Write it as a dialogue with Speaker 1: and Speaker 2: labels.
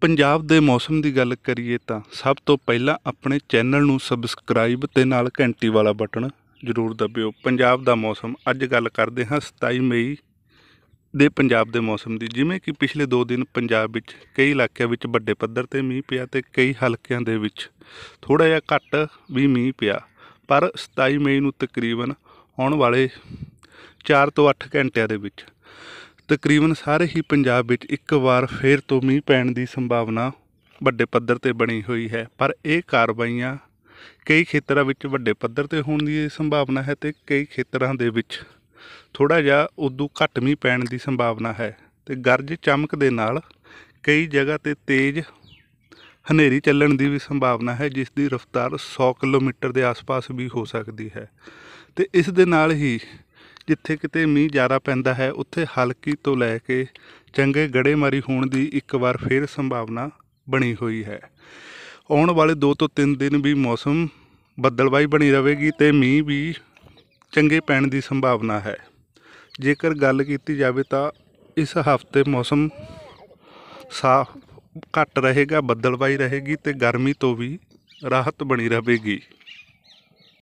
Speaker 1: ਪੰਜਾਬ ਦੇ ਮੌਸਮ ਦੀ ਗੱਲ ਕਰੀਏ ਤਾਂ ਸਭ ਤੋਂ ਪਹਿਲਾਂ ਆਪਣੇ ਚੈਨਲ ਨੂੰ ਸਬਸਕ੍ਰਾਈਬ ਤੇ ਨਾਲ ਘੰਟੀ ਵਾਲਾ ਬਟਨ ਜ਼ਰੂਰ ਦਬਿਓ ਪੰਜਾਬ ਦਾ ਮੌਸਮ ਅੱਜ ਗੱਲ ਕਰਦੇ ਹਾਂ 27 ਮਈ ਦੇ ਪੰਜਾਬ ਦੇ ਮੌਸਮ ਦੀ ਜਿਵੇਂ ਕਿ ਪਿਛਲੇ 2 ਦਿਨ ਪੰਜਾਬ ਵਿੱਚ ਕਈ ਇਲਾਕਿਆਂ ਵਿੱਚ ਵੱਡੇ ਪੱਧਰ ਤੇ ਮੀਂਹ ਪਿਆ ਤੇ ਕਈ ਹਲਕਿਆਂ ਦੇ ਵਿੱਚ ਥੋੜਾ ਜਿਹਾ ਘੱਟ ਵੀ ਮੀਂਹ ਪਿਆ ਪਰ 27 ਮਈ ਨੂੰ ਤਕਰੀਬਨ ਆਉਣ ਵਾਲੇ 4 ਤੋਂ 8 ਘੰਟਿਆਂ ਦੇ ਵਿੱਚ ਤਕਰੀਬਨ ਸਾਰੇ ਹੀ ਪੰਜਾਬ ਵਿੱਚ ਇੱਕ ਵਾਰ ਫੇਰ ਤੋਂ ਮੀਂਹ ਪੈਣ ਦੀ ਸੰਭਾਵਨਾ ਵੱਡੇ ਪੱਧਰ ਤੇ ਬਣੀ ਹੋਈ ਹੈ ਪਰ ਇਹ ਕਾਰਵਾਈਆਂ ਕਈ ਖੇਤਰਾਂ ਵਿੱਚ ਵੱਡੇ ਪੱਧਰ ਤੇ ਹੋਣ ਦੀ ਸੰਭਾਵਨਾ ਹੈ ਤੇ ਕਈ ਖੇਤਰਾਂ ਦੇ ਵਿੱਚ ਥੋੜਾ ਜਿਹਾ ਉਦੋਂ ਘੱਟ ਮੀਂਹ ਪੈਣ ਦੀ ਸੰਭਾਵਨਾ ਹੈ ਤੇ ਗਰਜ ਚਮਕ ਦੇ ਨਾਲ ਕਈ ਜਗ੍ਹਾ ਤੇ ਤੇਜ਼ ਹਨੇਰੀ ਚੱਲਣ ਦੀ ਵੀ ਸੰਭਾਵਨਾ ਹੈ ਜਿਸ ਦੀ ਰਫ਼ਤਾਰ 100 ਕਿਲੋਮੀਟਰ ਦੇ ਆਸ-ਪਾਸ ਵੀ ਹੋ ਸਕਦੀ ਹੈ ਤੇ ਇਸ ਦੇ ਨਾਲ ਹੀ ਜਿੱਥੇ ਕਿਤੇ ਮੀਂਹ ਜ਼ਿਆਦਾ ਪੈਂਦਾ ਹੈ ਉੱਥੇ ਹਲਕੀ ਤੋਂ ਲੈ ਕੇ ਚੰਗੇ ਗੜੇਮਾਰੀ ਹੋਣ ਦੀ ਇੱਕ ਵਾਰ ਫੇਰ ਸੰਭਾਵਨਾ ਬਣੀ ਹੋਈ ਹੈ ਆਉਣ ਵਾਲੇ 2 ਤੋਂ 3 ਦਿਨ ਵੀ ਮੌਸਮ ਬੱਦਲਬਾਈ ਬਣੀ ਰਹੇਗੀ ਤੇ ਮੀਂਹ ਵੀ ਚੰਗੇ ਪੈਣ ਦੀ ਸੰਭਾਵਨਾ ਹੈ ਜੇਕਰ ਗੱਲ ਕੀਤੀ ਜਾਵੇ ਤਾਂ ਇਸ ਹਫਤੇ ਮੌਸਮ ਸਾਫ ਘੱਟ ਰਹੇਗਾ ਬੱਦਲਬਾਈ ਰਹੇਗੀ ਤੇ ਗਰਮੀ ਤੋਂ ਵੀ ਰਾਹਤ ਬਣੀ ਰਹੇਗੀ